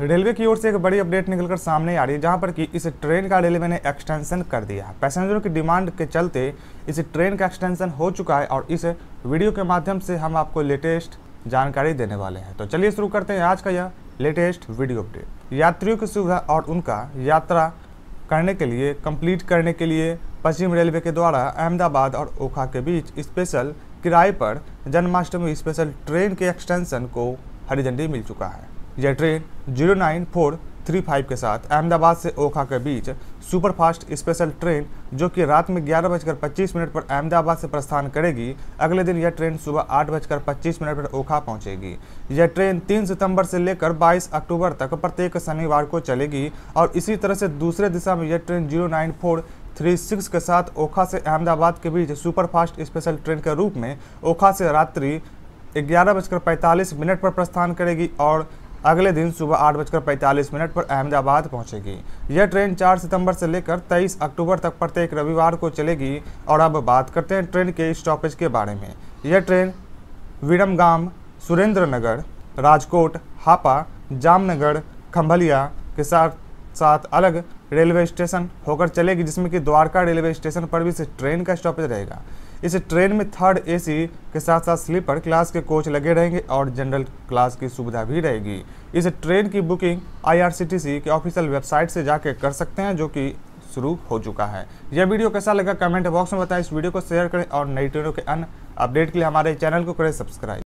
railway की ओर से एक बड़ी अपडेट निकलकर सामने आ रही है जहां पर कि इस ट्रेन का रेलवे ने एक्सटेंशन कर दिया पैसेंजरों की डिमांड के चलते इस ट्रेन का एक्सटेंशन हो चुका है और इस वीडियो के माध्यम से हम आपको लेटेस्ट जानकारी देने वाले हैं तो चलिए शुरू करते हैं आज का यह लेटेस्ट वीडियो अपडेट यात्रियों की सुविधा और उनका यात्रा करने के लिए कंप्लीट करने के लिए पश्चिम रेलवे के द्वारा अहमदाबाद और ओखा के बीच स्पेशल किराए पर जन्माष्टमी स्पेशल ट्रेन के एक्सटेंशन को हरी झंडी मिल चुका है यह train zero nine four three five के साथ अहमदाबाद से ओखा के बीच सुपरफास्ट स्पेशल ट्रेन जो कि रात में ग्यारह बजकर पच्चीस मिनट पर अहमदाबाद से प्रस्थान करेगी अगले दिन यह ट्रेन सुबह आठ बजकर पच्चीस मिनट पर ओखा पहुंचेगी यह ट्रेन तीन सितंबर से लेकर बाईस अक्टूबर तक प्रत्येक शनिवार को चलेगी और इसी तरह से दूसरे दिशा में यह train zero nine four three six के साथ ओखा से अहमदाबाद के बीच सुपरफास्ट स्पेशल ट्रेन के रूप में ओखा से रात्रि ग्यारह बजकर पैंतालीस मिनट पर प्रस्थान करेगी और अगले दिन सुबह आठ बजकर पैंतालीस मिनट पर अहमदाबाद पहुंचेगी यह ट्रेन 4 सितंबर से लेकर 23 अक्टूबर तक प्रत्येक रविवार को चलेगी और अब बात करते हैं ट्रेन के स्टॉपेज के बारे में यह ट्रेन विरमगाम सुरेंद्र नगर राजकोट हापा जामनगर खम्भलिया के साथ साथ अलग रेलवे स्टेशन होकर चलेगी जिसमें कि द्वारका रेलवे स्टेशन पर भी इस ट्रेन का स्टॉपेज रहेगा इस ट्रेन में थर्ड एसी के साथ साथ स्लीपर क्लास के कोच लगे रहेंगे और जनरल क्लास की सुविधा भी रहेगी इस ट्रेन की बुकिंग आईआरसीटीसी के ऑफिशियल वेबसाइट से जाके कर सकते हैं जो कि शुरू हो चुका है यह वीडियो कैसा लगा कमेंट बॉक्स में बताएं इस वीडियो को शेयर करें और नई ट्रेनों के अन्य अपडेट के लिए हमारे चैनल को करें सब्सक्राइब